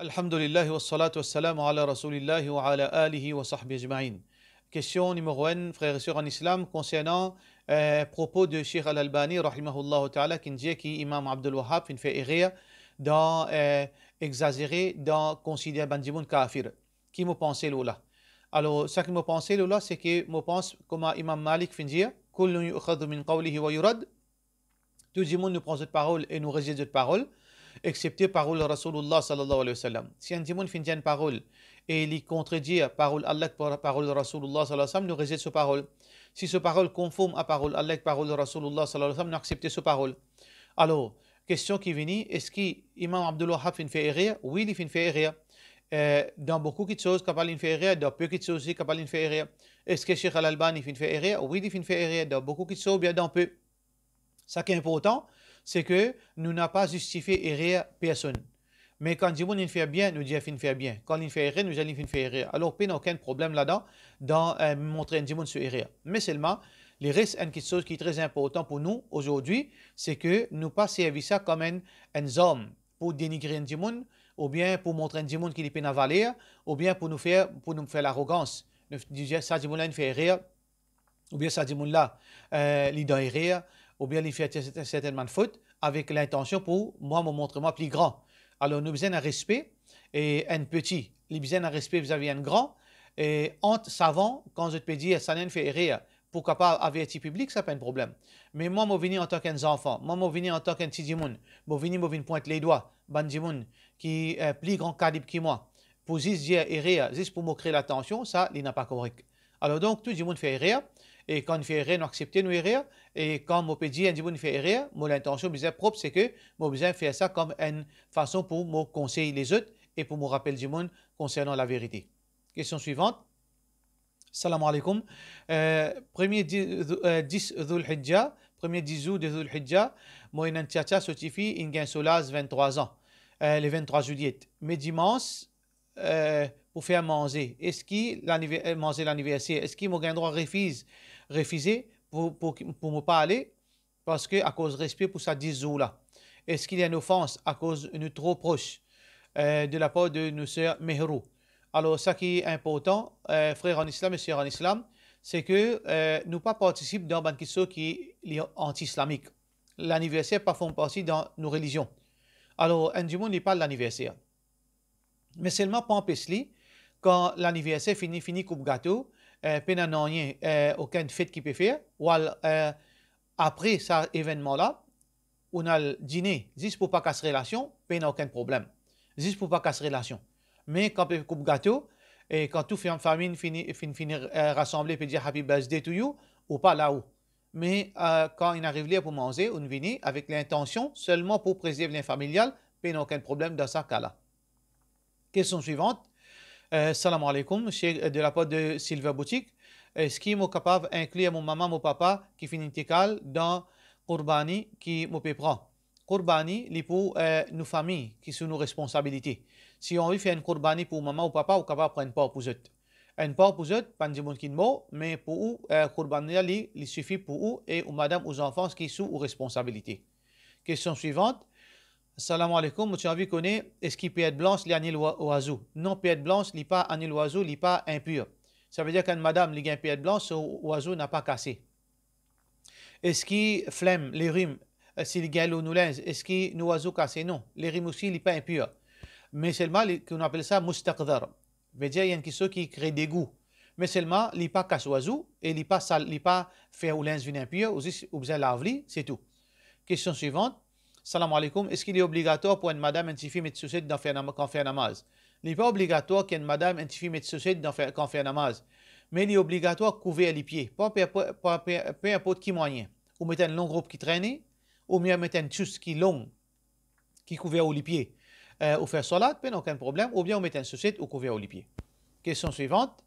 Alhamdulillah wa salatu wa salam ala rasulillahi wa ala alihi wa sahbihi ajma'in. Question numéro 1, frères et sœurs en islam, concernant euh, propos de Sheikh Al-Albani, rahimahullah ta'ala, qui dit qu'Imam Abdul Wahhab fait errer dans euh, exagérer, dans considérer Bandimoun kafir. Qui me pensez là Alors, ce qui me pensez là, c'est que me pense comme Imam Malik fait dit Kullun min qawlihi wa yurad. Tout le monde nous prend cette parole et nous rejette cette parole excepté parole Rasulullah sallallahu alayhi wa sallam. Si un démon finit une parole et il contredit parole Allah parole Rasulullah sallallahu alayhi wa sallam, nous rejetons cette parole. Si cette parole conforme à parole Allah parole Rasulullah sallallahu alayhi wa sallam, nous acceptons cette parole. Alors, question qui vient, est-ce que Imam Abdul Wahab fait erreur Oui, il fait erreur. Euh, dans beaucoup de choses, il il fait erreur, dans peu de choses aussi, quand il fait erreur. Est-ce que Sheikh Al-Albani fait erreur Oui, il fait erreur dans beaucoup de choses, bien dans peu. Ça qui est important, c'est que nous n'avons pas justifié errer personne. Mais quand Jimoun il fait bien, nous disons qu'il fait bien. Quand il fait errer, nous disons qu'il fait errer. Alors, il n'y a aucun problème là-dedans dans euh, montrer dimon sur errer. Mais seulement, les reste une chose qui est très important pour nous aujourd'hui, c'est que nous ne pas servir ça comme un, un homme pour dénigrer un dimon ou bien pour montrer un dimon qu'il est pas à ou bien pour nous faire, pour nous faire l'arrogance. Nous disons ça, dimon là, il fait errer, ou bien ça, dimon là, euh, il doit ou bien lui faire certainement faute avec l'intention pour moi me montrer moi plus grand. Alors nous besoin un respect et un petit, nous besoin un respect vis-à-vis -vis un grand et entre savant quand je te dire « ça ne fait rire pourquoi pas avertir public, ça pas un problème. Mais moi, je venu en tant qu'un enfant, moi, je venu en tant qu'un petit dimoun, je viens, je pointe les doigts, ban dimoun, qui est plus grand calibre que moi, pour juste dire et rire, juste pour me créer l'attention, ça, il n'a pas correct alors donc tout monde fait rire et quand fait rien accepter de rire et quand mo dit un jimun fait rire, mon intention propre c'est que mon besoin faire ça comme une façon pour conseiller les autres et pour me rappeler du monde concernant la vérité. Question suivante. Salam alaikum. Euh, premier 10 euh, Dhul Hijjah, premier 10 août de Dhul Hijjah, tia-tia certifie une gaine Solaz 23 ans, euh, le 23 juillet. Mais dimanche, euh, pour faire manger. Est-ce qu'il euh, manger l'anniversaire Est-ce qu'il m'a un droit de refuser pour pour pour me parler parce que à cause de respect pour sa jours là. Est-ce qu'il y a une offense à cause d'une trop proche euh, de la part de nos sœurs Mehru Alors ça qui est important, frères en islam et en islam, c'est que nous pas participons dans Bankisso qui est anti-islamique. L'anniversaire pas font partie dans nos religions. Alors, un du monde n'est pas l'anniversaire mais seulement pour li, quand l'anniversaire finit fini coupe gâteau, euh, peine n'a rien, euh, aucune fête qui peut faire, ou euh, après cet événement-là, on a le dîner, juste pour pas casser relation, peine aucun problème, juste pour pas casser relation. Mais quand coupe gâteau, et quand tout fait en famille, finit euh, rassembler, puis dire happy birthday to you, ou pas là-haut. Mais euh, quand il arrive là pour manger, on vient avec l'intention seulement pour préserver lien familial, puis aucun problème dans ce cas-là. Question suivante. Euh, salam alaikum, de la porte de Silver Boutique. Est-ce qu'il est capable d'inclure mon maman, mon papa qui finit école dans Kurbani qui me prend Kurbani, c'est pour euh, nos familles qui sont nos responsabilités. Si on veut faire une Kurbani pour maman ou papa, on est capable de prendre part pour eux. Une porte pour eux, pas de monde mais pour eux, euh, Kurbani, il suffit pour eux et ou madame, aux enfants qui sont aux responsabilités. Question suivante. Salam alaikum, vu qu'on est-ce est qu'il peut être c'est a un oiseau Non, peut être n'y a pas un oiseau, a pas impur. Ça veut dire qu'une madame, il un peut être blanche, son oiseau n'a pas cassé. Est-ce qu'il flemme, les rimes, euh, s'il gagne l'eau est-ce qu'il oiseau cassé Non, les rimes aussi, a pas impur. Mais seulement, qu'on appelle ça Ça veut dire, qu'il y a qui ceux qui créent des goûts. Mais seulement, a pas cassé oiseau, et il pas, sal, pas faire ou lens une impur, ou l'a vous c'est tout. Question suivante salam alaikum, est-ce qu'il est obligatoire pour une madame intifime et sous d'en faire, quand fait namaz Il n'est pas obligatoire qu'une madame de et dans quand fait namaz. Mais il est obligatoire de couvrir les pieds, peu importe qui moyen. Ou mettre un long robe qui traîne, ou mieux mettre un tus qui long, qui couvre aux pieds. Euh, ou faire salat, pas ben, aucun problème, ou bien mettre un un qui ou couvert aux pieds. Question suivante.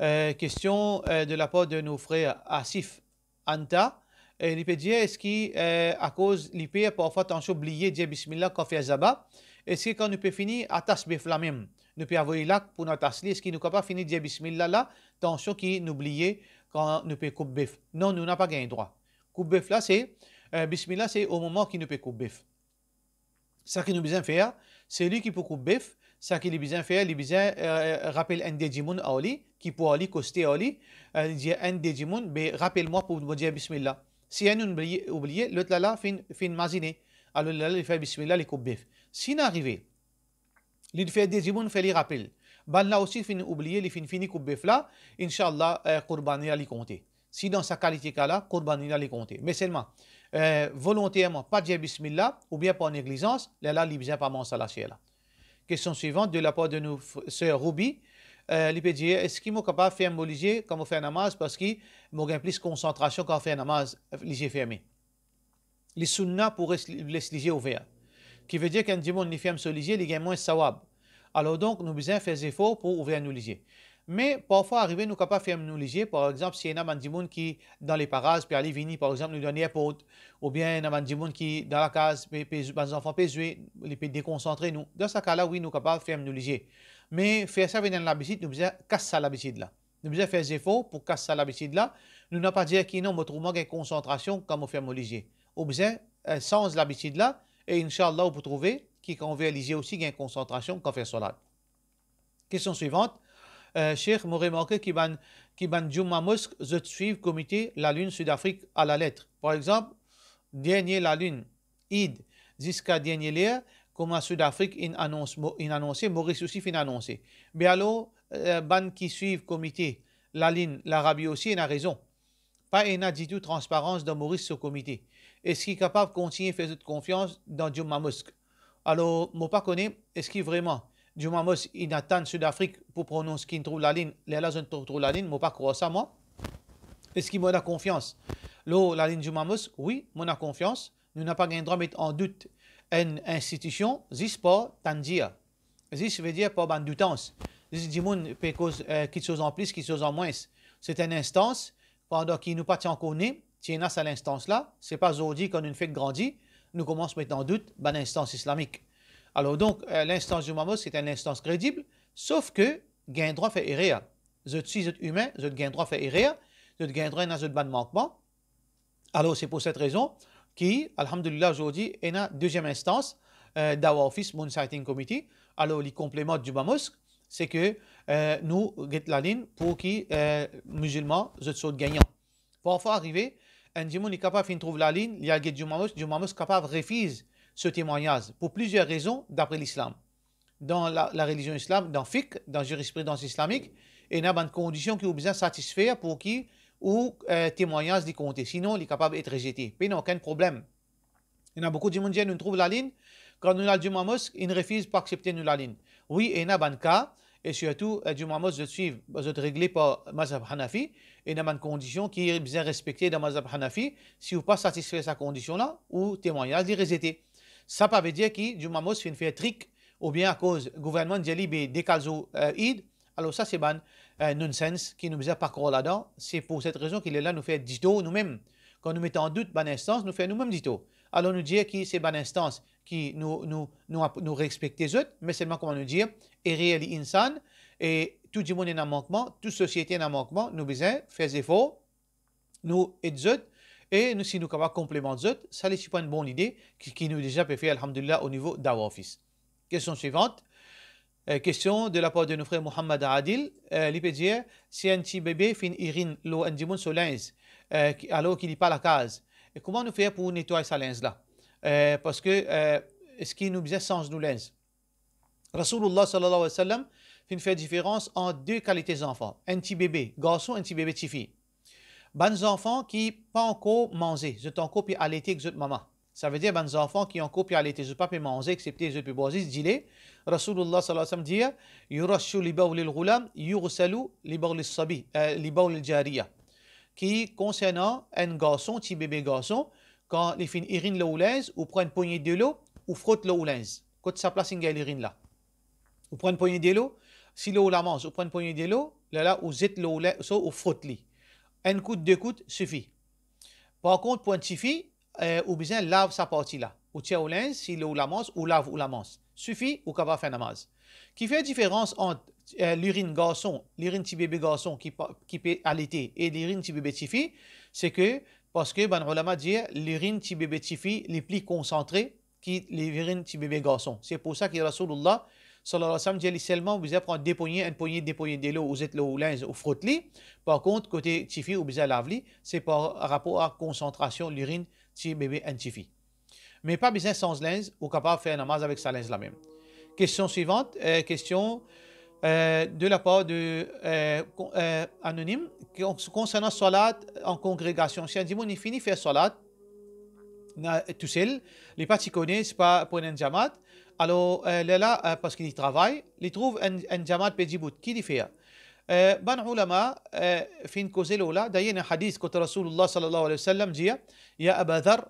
Euh, question euh, de la part de nos frères Asif Anta. Euh, est-ce euh, à cause l'ipé parfois on oublier dire bismillah quand fait zaba est-ce quand nous peut finir à tasbih la même nous peut avoir là pour notre tasli est-ce ne nous pas finir dire bismillah là tension qui n'oublier quand nous peut couper bœuf non nous n'a pas gagné droit couper bœuf là c'est euh, bismillah c'est au moment qui nous peut couper bœuf ça qui nous besoin faire c'est lui qui peut couper bœuf ça qu'il est besoin faire, il besoin rappeler un déjimoun à Oli qui pour aller coster Oli euh, dire un déjimoun, mais rappelle-moi pour me dire bismillah. Si Si oublié, oublie, le tlala fin, fin maziné. Alors le il fait bismillah, il coupe bif. S'il arrive, il fait des imoun, fait les rappels. Ben là aussi, fin oublier il fin fini coupe bif là, Inch'Allah, euh, Kourbani a les compter. Si dans sa qualité là, Kourbani a les compter. Mais seulement, euh, volontairement, pas de bismillah, ou bien par négligence, là, là, il ne pas mon la là. Question suivante de la part de nos sœurs Ruby. Euh, est-ce suis de faire faire mon comme quand fait un namaz parce qu'il vous plus plus concentration quand fais un namaz lijiye fermé. Les sunna pour le lijiye ouvert. Qui veut dire qu'un dimon qui ferme son lijiye, il gagne moins sawab. Alors donc nous besoin faire efforts pour ouvrir nos lijiye. Mais parfois, arriver, nous capables de faire nos léger. Par exemple, s'il y a un mandimoun qui, dans les parages, puis aller venir, par exemple, nous donner un pote, ou bien un mandimoun qui, dans la case, les enfants peuvent jouer, ils peuvent déconcentrer, nous. Dans ce cas-là, oui, nous ne capables de faire nos léger mais faire ça un labicide, nous devons casser ça là. Nous devons faire des efforts pour casser ça l'habitude là. Nous n'avons pas dire qu'il nous mais une concentration comme on fait religieux. Nous devons euh, sans l'habitude là, et Inch'Allah, vous trouver qui convient à aussi une concentration on fait cela. Question suivante. Euh, Cheikh m'aurait remarqué qui ban, qui ban Juma Mosque, je suivre comité la Lune Sud-Afrique à la lettre. Par exemple, dernier la Lune, Id, jusqu'à dernier l'air, comme en Sud-Afrique in annonce, in annoncé, Maurice aussi fin annoncé. Mais alors, euh, ban qui suivent comité, la ligne, l'Arabie aussi, il a raison. Pas une dit tout transparence dans Maurice ce comité. Est-ce qu'il est capable de continuer à faire confiance dans Djuma Alors, je ne pas connais. est-ce qu'il vraiment, Djuma il attend Sud-Afrique pour prononcer qu'il trouve la ligne, les là, trouve la ligne, je ne pas ça, moi. Est-ce qu'il m'a la confiance l'eau la ligne Djuma oui, moi a confiance. Nous n'avons pas le droit de mettre en doute une institution, Zispo pas tandia. Zis veut dire pas bandutance. Zis dimoun peut euh, cause quelque chose en plus, quelque chose en moins. C'est une instance, pendant qu'il nous partit en connaît, tiens à instance là, c'est pas aujourd'hui qu'on une fête grandit, nous commençons à mettre en doute ben, l'instance islamique. Alors donc, euh, l'instance du Mahmoud, c'est une instance crédible, sauf que, gain droit fait errer. Je êtes humain, êtes gain droit fait vous êtes gain droit dans un ban manquement. Alors c'est pour cette raison, qui, alhamdulillah, aujourd'hui, est la deuxième instance euh, d'Awa Office Moon Committee. Alors, les compléments du Bamosk, c'est que euh, nous get la ligne pour qui les euh, musulmans soient gagnants. Parfois arriver, un dimanche est capable de trouver la ligne, il y a le du du capable refuser ce témoignage pour plusieurs raisons d'après l'islam. Dans la, religion islam, dans dans la jurisprudence islamique, il y a des conditions qui ont besoin de satisfaire pour qui ou euh, témoignage de compter. Sinon, il est capable d'être rejeté. Puis, il n'y a aucun problème. Il y a beaucoup de monde qui nous trouve la ligne. Quand nous avons du mamos, ils ne refusent pas d'accepter nous la ligne. Oui, il y a un cas, et surtout, euh, du mamos, je suis réglé par Mazhab Hanafi. Il y a une condition qui est bien respectée dans Mazhab Hanafi. Si vous ne pas satisfait sa condition-là, ou témoignage, de rejeté. Ça ne veut dire que du fait un trick, ou bien à cause du gouvernement de Djalibi décalzo euh, id. Alors, ça, c'est ban. Un euh, nonsense qui nous a pas là-dedans. C'est pour cette raison qu'il est là nous fait dito nous-mêmes. Quand nous mettons en doute bonne instance, nous fait nous-mêmes dito. Allons nous dire que c'est bonne instance qui nous, nous, nous, respecte autres, mais seulement comment nous dire, et réel insan, et tout le monde est en manquement, toute société est en manquement, nous besoin faire des efforts, nous aider autres, et nous, si nous complément complémenter autres, ça n'est pas une bonne idée qui, nous nous déjà fait, faire, alhamdulillah, au niveau d'Awa Office. Question suivante. Euh, question de la part de nos frères Mohamed Adil, il peut dire si un petit bébé fin une urine, l'eau un sur linge, euh, alors qu'il n'est pas la case, et comment nous faire pour nettoyer sa linge là euh, Parce que ce qui nous faisait sens nous linge. Rasulullah sallallahu alayhi wa sallam fait une différence en deux qualités d'enfants un petit bébé, garçon, un petit bébé, petite fille. Bonnes enfants qui pas encore mangé, je encore copie allaité avec maman. Ça veut dire, mes ben, enfants qui ont copié à l'été du et mangé, excepté les boisés, dis-les. Rasulullah sallallahu alayhi wa sallam dit, Yurashu libawlil ghulam, yursalu libawlil sabi, euh, libawlil jariya. Qui, concernant un garçon, petit bébé garçon, quand il une irine l'eau ou prend une poignée de l'eau, ou frotte l'eau Quand ça place une irine là. Ou prend une poignée de l'eau, si l'eau la mange, ou prend une poignée de l'eau, là, là, ou zette l'eau, ou frotte-li. Un coup, deux coups suffit. Par contre, pour suffit. Euh, ou bien lave sa partie là. Ou tiens au linge, si est ou la manse, ou lave ou la manse. Suffit ou qu'elle va faire namaz. Qui fait différence entre euh, l'urine garçon, l'urine petit bébé garçon qui, qui peut allaiter et l'urine petit bébé petit c'est que, parce que, ben, ulama dit, l'urine petit bébé petit les plis concentrés, qui l'urine petit bébé garçon. C'est pour ça que Rasulullah, sallallahu alayhi wa sallam, dit seulement, vous allez prendre des poignées, un poignée, des poignées de l'eau, vous êtes l'eau ou linge, ou frotte Par contre, côté tifi ou bien allez laver c'est par rapport à concentration l'urine si bébé antifi. Mais pas besoin sans lens ou capable de faire un namaz avec sa lens la même. Question suivante, euh, question euh, de la part de euh, euh anonyme concernant salat en congrégation. Si un dimanche fini faire salat tout seul, les particuliers c'est pas pour un jamat. Alors là, parce qu'il travaille, il trouve un, un jamat pédibout qui le fait بان علماء فين كوزيلولا داينا حديث كوت رسول الله صلى الله عليه وسلم جيا يا أبا ذر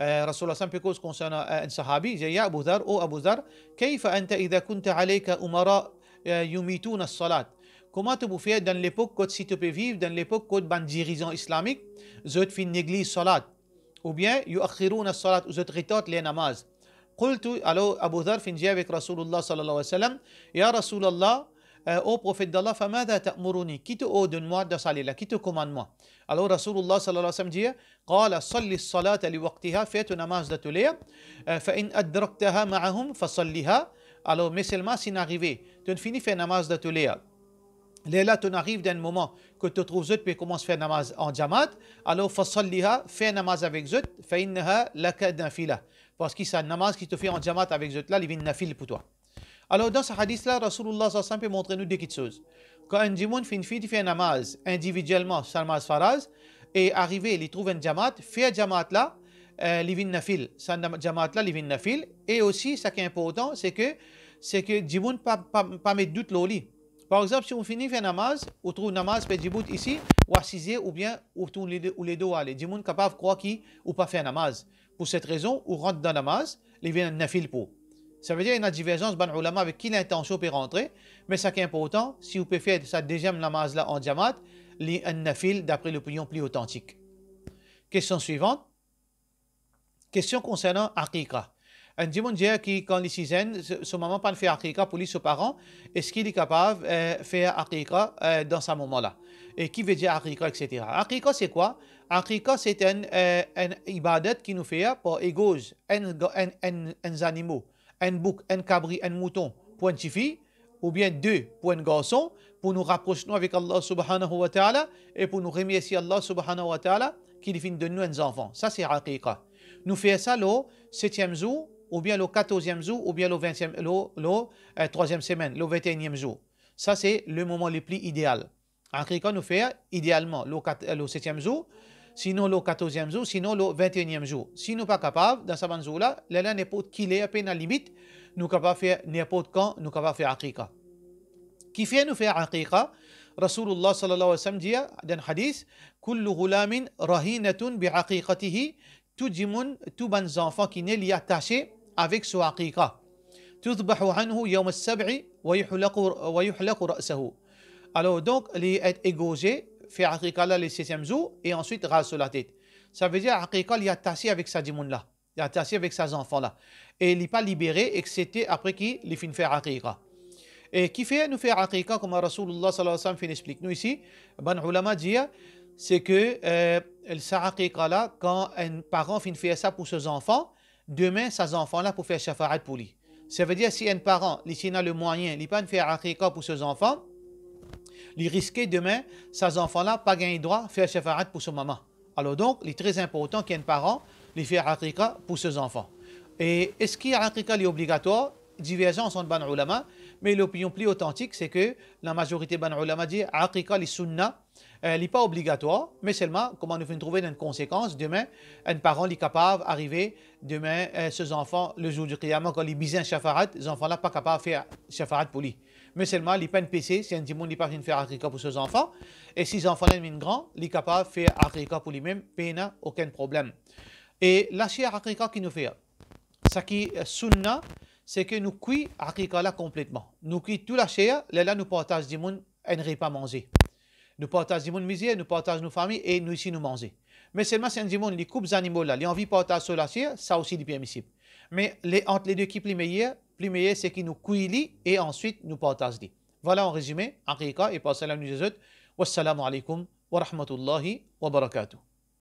رسول الله سام بيكوز كونسانا ان صحابي جيا يا أبو ذر أو أبو ذر كيف أنت إذا كنت عليك أمراء يميتون الصلاة Comment tu peux faire dans l'époque quand si tu peux vivre dans l'époque quand ban dirigeant islamique zot fin l'église salat ou bien يؤخرون الصلاة zot retot les namaz قلت alors Abu Dhar fin جاء avec Rasulullah sallallahu alayhi wa sallam يا رسول الله Euh, ô prophète d'Allah, qui te ordonne-moi de salé, là, qui te commande-moi Alors Rasulullah sallallahu alayhi wa sallam dit, salat ali waqtiha, fais ton namaz de euh, fa in adraktaha ma'ahum, fa salliha. Alors, mais seulement si n'arrivé, tu ne finis faire namaz de tulia. Léla, tu arrives d'un moment que tu trouves Zut, puis commence à faire namaz en jamat. Alors, fasalliha, fais namaz avec Zut, fa'innaha laka d'un fila. Parce que c'est un namaz qui te fait en jamat avec Zut, là, il vient nafil pour toi. Alors dans ce hadith-là, Rasulullah sallallahu peut montrer nous deux choses. Quand un djimoun finit de faire un namaz individuellement, namaz faraz, et arrivé, il trouve un jamat, fait un jamat euh, là, il livin nafil, sa jamat là, livin nafil, et aussi, ce qui est important, c'est que, c'est que djimoun pas, pas, pas mettre doute là Par exemple, si on finit un namaz, on trouve un namaz, fait djibout ici, ou assisé, ou bien, ou tourne les deux, ou les deux aller. Djimoun capable croire qui, ou pas faire namaz. Pour cette raison, on rentre dans namaz, il vient nafil pour. Ça veut dire qu'il y a une divergence ban ulama avec qui l'intention peut rentrer, mais ce qui est important, si vous pouvez faire sa deuxième namaz là en djamat, li un nafil d'après l'opinion plus authentique. Question suivante. Question concernant Akika. Un dit qui, quand les ans, son maman pas fait Akika pour lui, ses parent. est-ce qu'il est capable de euh, faire Akika euh, dans ce moment-là Et qui veut dire Akika, etc. Akika, c'est quoi Akika, c'est un, euh, qui nous fait pour égos, un en, animaux un bouc, un cabri, un mouton pour une fille, ou bien deux pour un garçon, pour nous rapprocher nous avec Allah subhanahu wa ta'ala et pour nous remercier Allah subhanahu wa ta'ala qu'il vienne de nous un enfant. Ça, c'est aqiqa. Nous faisons ça le 7e jour, ou bien le 14e jour, ou bien le 20 le, 3e euh, semaine, le 21e jour. Ça, c'est le moment le plus idéal. Aqiqa nous fait idéalement le, euh, le 7e jour, sinon le 14e jour, sinon le 21e jour. Si nous pas capable, dans ce jour là, là, là n'importe qui est à peine à limite, nous capable faire n'importe quand, nous capable faire aqiqa. Qui fait nous faire aqiqa? رسول الله صلى الله عليه وسلم دي دن حديث كل غلام رهينة بعقيقته تجمن تبن زنفا qui n'est lié attaché avec son aqiqa. تذبح عنه يوم السبع ويحلق ويحلق رأسه. Alors donc, les être égorgés fait le les sixième jour, et ensuite rase la tête. Ça veut dire Aqiqa il a tassé avec sa dimoun là, il a tassé avec ses enfants là. Et il n'est pas libéré et que c'était après qu'il fait fin faire quest Et qui fait nous faire Aqiqa comme Rasulullah sallallahu alayhi wa sallam explique nous ici, ben ulama dit c'est que euh, sa là, quand un parent fin fait ça pour ses enfants, demain ses enfants là pour faire Shafa'at pour lui. Ça veut dire si un parent, s'il a le moyen, il n'est pas fait Aqiqa pour ses enfants, lui risquer demain, ses enfants-là, pas gagner droit, faire shafarat pour son maman. Alors donc, il est très important qu'il y ait un parent, lui faire pour ses enfants. Et est-ce qu'il y a est obligatoire Divergence entre ban ulama, mais l'opinion plus authentique, c'est que la majorité ban ulama dit aqiqa li sunna, n'est pas obligatoire, mais seulement, comment nous pouvons trouver une conséquence, demain, un parent est capable d'arriver, demain, ses euh, enfants, le jour du qiyamah, quand ils besoin un shafarat, les enfants-là pas capables de faire shafarat pour lui mais seulement les peines PC, si un petit monde pas faire agricole pour ses enfants, et si les enfants sont grands, ils sont capables de faire agricole pour lui-même, peine, aucun problème. Et la chère agricole qui nous fait, ce qui est sunna, c'est que nous cuisons l'agriculture complètement. Nous cuisons tout la chair, là nous partageons dimon, monde, et ne pas manger. Nous partageons dimon misère, nous partageons nos familles, et nous ici nous manger. Mais seulement si un petit monde, les animaux là, les envies de sur la chair, ça aussi est permissible. Mais entre les deux équipes les meilleures, plus premier, c'est qu'il nous couille et ensuite nous partage. Voilà en résumé, en et passez à la nuit des autres. Wassalamu alaikum wa rahmatullahi wa barakatuh.